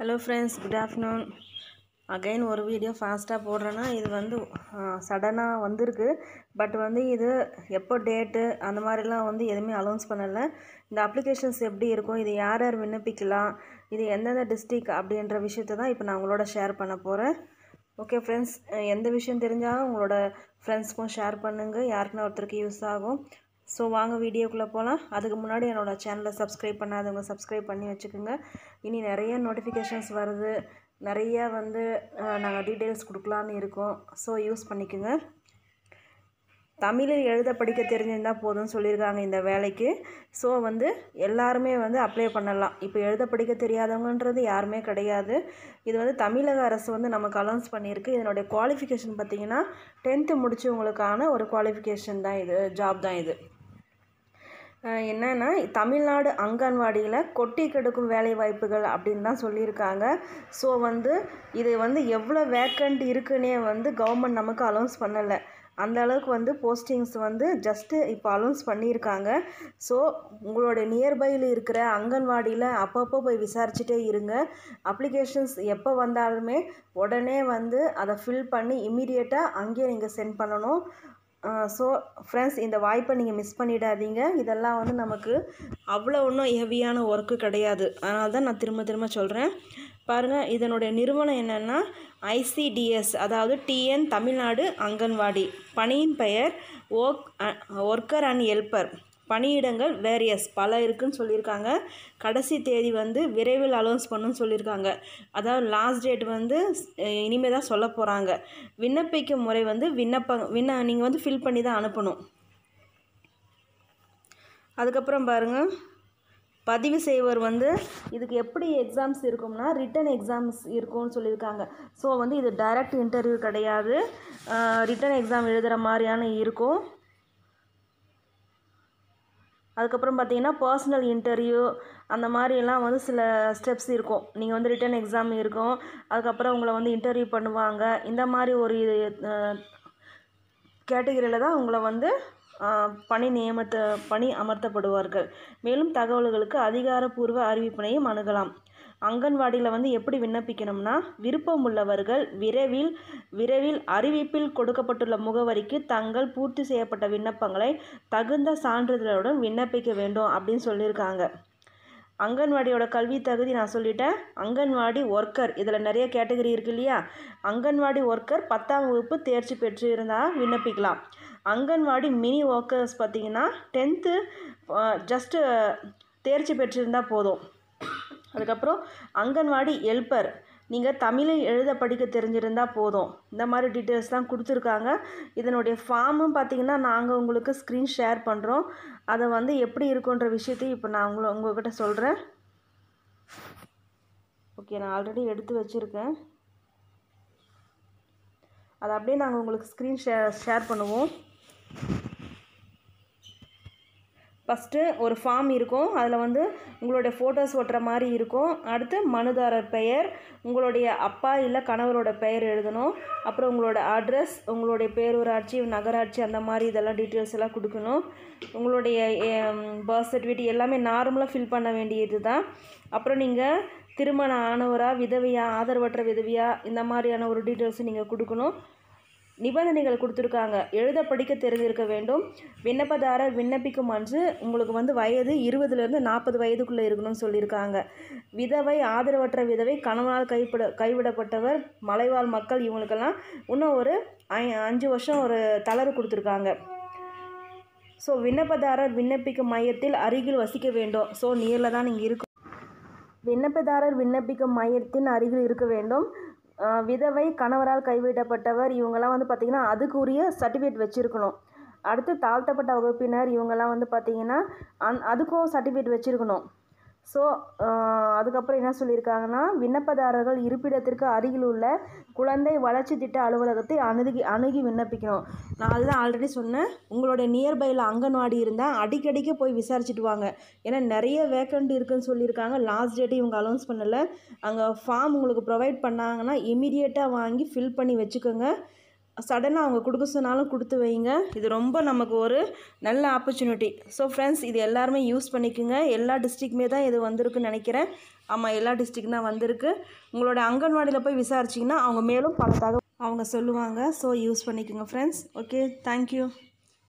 hello friends good afternoon again ஒரு video ஃபாஸ்ட்டாக போடுறேன்னா இது வந்து சடனாக வந்திருக்கு பட் வந்து இது எப்போ டேட்டு அந்த மாதிரிலாம் வந்து எதுவுமே அலௌன்ஸ் பண்ணலை இந்த அப்ளிகேஷன்ஸ் எப்படி இருக்கும் இது யார் யார் விண்ணப்பிக்கலாம் இது எந்தெந்த டிஸ்ட்ரிக் அப்படின்ற விஷயத்தை தான் இப்போ நான் உங்களோட ஷேர் பண்ண போகிறேன் ஓகே ஃப்ரெண்ட்ஸ் எந்த விஷயம் தெரிஞ்சாலும் உங்களோட ஃப்ரெண்ட்ஸ்க்கும் ஷேர் பண்ணுங்கள் யாருக்குன்னா ஒருத்தருக்கு யூஸ் ஆகும் ஸோ வாங்க வீடியோக்குள்ளே போகலாம் அதுக்கு முன்னாடி என்னோடய சேனலை சப்ஸ்கிரைப் பண்ணாதவங்க சப்ஸ்கிரைப் பண்ணி வச்சுக்கோங்க இனி நிறைய நோட்டிஃபிகேஷன்ஸ் வருது நிறையா வந்து நாங்கள் டீட்டெயில்ஸ் கொடுக்கலான்னு இருக்கோம் ஸோ யூஸ் பண்ணிக்கோங்க தமிழில் எழுத படிக்க தெரிஞ்சிருந்தால் போதும்னு சொல்லியிருக்காங்க இந்த வேலைக்கு ஸோ வந்து எல்லாருமே வந்து அப்ளை பண்ணலாம் இப்போ எழுத படிக்க தெரியாதவங்கன்றது யாருமே கிடையாது இது வந்து தமிழக அரசு வந்து நமக்கு அலௌன்ஸ் பண்ணியிருக்கு இதனுடைய குவாலிஃபிகேஷன் பார்த்திங்கன்னா டென்த்து முடித்தவங்களுக்கான ஒரு குவாலிஃபிகேஷன் தான் இது ஜாப் தான் இது என்னென்னா தமிழ்நாடு அங்கன்வாடியில் கொட்டி கெடுக்கும் வேலை வாய்ப்புகள் அப்படின்னு தான் சொல்லியிருக்காங்க ஸோ வந்து இது வந்து எவ்வளோ வேக்கண்ட் இருக்குன்னே வந்து கவர்மெண்ட் நமக்கு அலௌன்ஸ் பண்ணலை அந்த அளவுக்கு வந்து போஸ்டிங்ஸ் வந்து ஜஸ்ட்டு இப்போ அலௌன்ஸ் பண்ணியிருக்காங்க ஸோ உங்களுடைய நியர்பையில் இருக்கிற அங்கன்வாடியில் அப்பப்போ போய் விசாரிச்சுட்டே இருங்க அப்ளிகேஷன்ஸ் எப்போ வந்தாலுமே உடனே வந்து அதை ஃபில் பண்ணி இம்மிடியேட்டாக அங்கேயே நீங்கள் சென்ட் பண்ணணும் ஸோ ஃப்ரெண்ட்ஸ் இந்த வாய்ப்பை நீங்கள் மிஸ் பண்ணிடாதீங்க இதெல்லாம் வந்து நமக்கு அவ்வளோ ஒன்றும் ஹெவியான ஒர்க்கு கிடையாது அதனால தான் நான் திரும்ப திரும்ப சொல்கிறேன் பாருங்கள் இதனுடைய நிறுவனம் என்னென்னா ஐசிடிஎஸ் அதாவது டிஎன் தமிழ்நாடு அங்கன்வாடி பணியின் பெயர் ஒர்க் ஒர்க்கர் அண்ட் ஹெல்பர் பணியிடங்கள் வேரியஸ் பல இருக்குதுன்னு சொல்லியிருக்காங்க கடைசி தேதி வந்து விரைவில் அலௌன்ஸ் பண்ணுன்னு சொல்லியிருக்காங்க அதாவது லாஸ்ட் டேட் வந்து இனிமேல் தான் சொல்ல போகிறாங்க விண்ணப்பிக்கும் முறை வந்து விண்ணப்ப விண்ண நீங்கள் வந்து ஃபில் பண்ணி தான் அனுப்பணும் அதுக்கப்புறம் பாருங்கள் பதிவு செய்வர் வந்து இதுக்கு எப்படி எக்ஸாம்ஸ் இருக்கும்னா ரிட்டன் எக்ஸாம்ஸ் இருக்கும்னு சொல்லியிருக்காங்க ஸோ வந்து இது டைரக்ட் இன்டர்வியூ கிடையாது ரிட்டன் எக்ஸாம் எழுதுகிற மாதிரியான இருக்கும் அதுக்கப்புறம் பார்த்தீங்கன்னா பர்சனல் இன்டர்வியூ அந்த மாதிரிலாம் வந்து சில ஸ்டெப்ஸ் இருக்கும் நீங்கள் வந்து ரிட்டன் எக்ஸாம் இருக்கும் அதுக்கப்புறம் உங்களை வந்து இன்டர்வியூ பண்ணுவாங்க இந்த மாதிரி ஒரு இது கேட்டகரியில் தான் உங்களை வந்து பணி நியமத்தை பணி அமர்த்தப்படுவார்கள் மேலும் தகவல்களுக்கு அதிகாரப்பூர்வ அறிவிப்பினையும் அணுகலாம் அங்கன்வாடியில் வந்து எப்படி விண்ணப்பிக்கணும்னா விருப்பம் உள்ளவர்கள் விரைவில் விரைவில் அறிவிப்பில் கொடுக்கப்பட்டுள்ள முகவரிக்கு தங்கள் பூர்த்தி செய்யப்பட்ட விண்ணப்பங்களை தகுந்த சான்றிதழுடன் விண்ணப்பிக்க வேண்டும் அப்படின்னு சொல்லியிருக்காங்க அங்கன்வாடியோட கல்வி தகுதி நான் சொல்லிட்டேன் அங்கன்வாடி ஒர்க்கர் இதில் நிறைய கேட்டகரி இருக்கு இல்லையா அங்கன்வாடி ஒர்க்கர் பத்தாம் வகுப்பு தேர்ச்சி பெற்று இருந்தால் விண்ணப்பிக்கலாம் அங்கன்வாடி மினி ஒர்க்கர்ஸ் பார்த்திங்கன்னா டென்த்து ஜஸ்ட்டு தேர்ச்சி பெற்றிருந்தால் போதும் அதுக்கப்புறம் அங்கன்வாடி ஹெல்ப்பர் நீங்கள் தமிழை எழுத படிக்க தெரிஞ்சிருந்தால் போதும் இந்த மாதிரி டீட்டெயில்ஸ்லாம் கொடுத்துருக்காங்க இதனுடைய ஃபார்மும் பார்த்திங்கன்னா நாங்கள் உங்களுக்கு ஸ்க்ரீன் ஷேர் பண்ணுறோம் அதை வந்து எப்படி இருக்குன்ற விஷயத்தையும் இப்போ நான் உங்களை உங்கள்கிட்ட சொல்கிறேன் ஓகே நான் ஆல்ரெடி எடுத்து வச்சுருக்கேன் அதை அப்படியே நாங்கள் உங்களுக்கு ஸ்க்ரீன் ஷேர் ஷேர் பண்ணுவோம் ஃபஸ்ட்டு ஒரு ஃபார்ம் இருக்கும் அதில் வந்து உங்களுடைய ஃபோட்டோஸ் ஒட்டுற மாதிரி இருக்கும் அடுத்து மனுதாரர் பெயர் உங்களுடைய அப்பா இல்லை கணவரோட பெயர் எழுதணும் அப்புறம் உங்களோட அட்ரஸ் உங்களுடைய பேரூராட்சி நகராட்சி அந்த மாதிரி இதெல்லாம் டீட்டெயில்ஸ் எல்லாம் கொடுக்கணும் உங்களுடைய பர்த் சர்டிஃபிகேட் எல்லாமே நார்மலாக ஃபில் பண்ண வேண்டியது தான் அப்புறம் நீங்கள் திருமணம் ஆனவராக விதவியா ஆதரவற்ற விதவியாக இந்த மாதிரியான ஒரு டீட்டெயில்ஸும் நீங்கள் கொடுக்கணும் நிபந்தனைகள் கொடுத்துருக்காங்க எழுத படிக்க தெரிஞ்சிருக்க வேண்டும் விண்ணப்பதாரர் விண்ணப்பிக்கும் அன்று உங்களுக்கு வந்து வயது இருபதுலேருந்து நாற்பது வயதுக்குள்ளே இருக்கணும்னு சொல்லியிருக்காங்க விதவை ஆதரவற்ற விதவை கணவனால் கைப்பட கைவிடப்பட்டவர் மலைவாழ் மக்கள் இவங்களுக்கெல்லாம் இன்னும் ஒரு அஞ்சு வருஷம் ஒரு தளர்வு கொடுத்துருக்காங்க ஸோ விண்ணப்பதாரர் விண்ணப்பிக்கும் மையத்தில் அருகில் வசிக்க வேண்டும் ஸோ நேரில் தான் நீங்கள் இருக்கும் விண்ணப்பதாரர் விண்ணப்பிக்கும் மையத்தின் அருகில் இருக்க வேண்டும் விதவை கணவரால் கைவிடப்பட்டவர் இவங்கெல்லாம் வந்து பார்த்திங்கன்னா அதுக்குரிய சர்டிஃபிகேட் வச்சுருக்கணும் அடுத்து தாழ்த்தப்பட்ட வகுப்பினர் இவங்கெல்லாம் வந்து பார்த்திங்கன்னா அந் அதுக்கும் சர்டிஃபிகேட் வச்சுருக்கணும் ஸோ அதுக்கப்புறம் என்ன சொல்லியிருக்காங்கன்னா விண்ணப்பதாரர்கள் இருப்பிடத்திற்கு அருகில் உள்ள குழந்தை வளர்ச்சி திட்ட அலுவலகத்தை அணுகி அணுகி விண்ணப்பிக்கணும் நான் அதுதான் ஆல்ரெடி சொன்னேன் உங்களோட நியர்பையில் அங்கன்வாடி இருந்தால் அடிக்கடிக்கு போய் விசாரிச்சுட்டு வாங்க ஏன்னா நிறைய வேக்கண்ட் இருக்குதுன்னு சொல்லியிருக்காங்க லாஸ்ட் டேட்டு இவங்க அலௌன்ஸ் பண்ணலை அங்கே ஃபார்ம் உங்களுக்கு ப்ரொவைட் பண்ணாங்கன்னா இமீடியட்டாக வாங்கி ஃபில் பண்ணி வச்சுக்கோங்க சடனாக அவங்க கொடுக்க சொன்னாலும் கொடுத்து வைங்க இது ரொம்ப நமக்கு ஒரு நல்ல ஆப்பர்ச்சுனிட்டி ஸோ ஃப்ரெண்ட்ஸ் இது எல்லாருமே யூஸ் பண்ணிக்கோங்க எல்லா டிஸ்ட்ரிக்மே தான் இது வந்திருக்குன்னு நினைக்கிறேன் ஆமாம் எல்லா டிஸ்ட்ரிக் தான் வந்திருக்கு உங்களோட அங்கன்வாடியில் போய் விசாரிச்சிங்கன்னா அவங்க மேலும் பல தகவல் அவங்க சொல்லுவாங்க ஸோ யூஸ் பண்ணிக்கோங்க ஃப்ரெண்ட்ஸ் ஓகே தேங்க்யூ